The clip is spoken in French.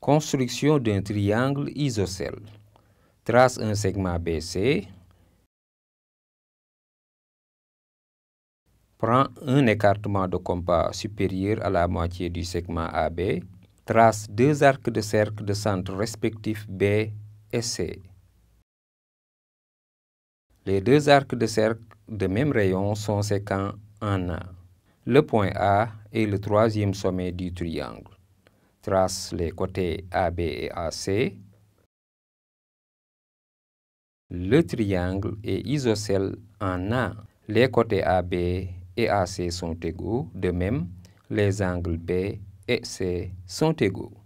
Construction d'un triangle isocèle. Trace un segment BC. Prends un écartement de compas supérieur à la moitié du segment AB. Trace deux arcs de cercle de centre respectifs B et C. Les deux arcs de cercle de même rayon sont séquents en A. Le point A est le troisième sommet du triangle trace les côtés AB et AC. Le triangle est isocèle en A. Les côtés AB et AC sont égaux, de même les angles B et C sont égaux.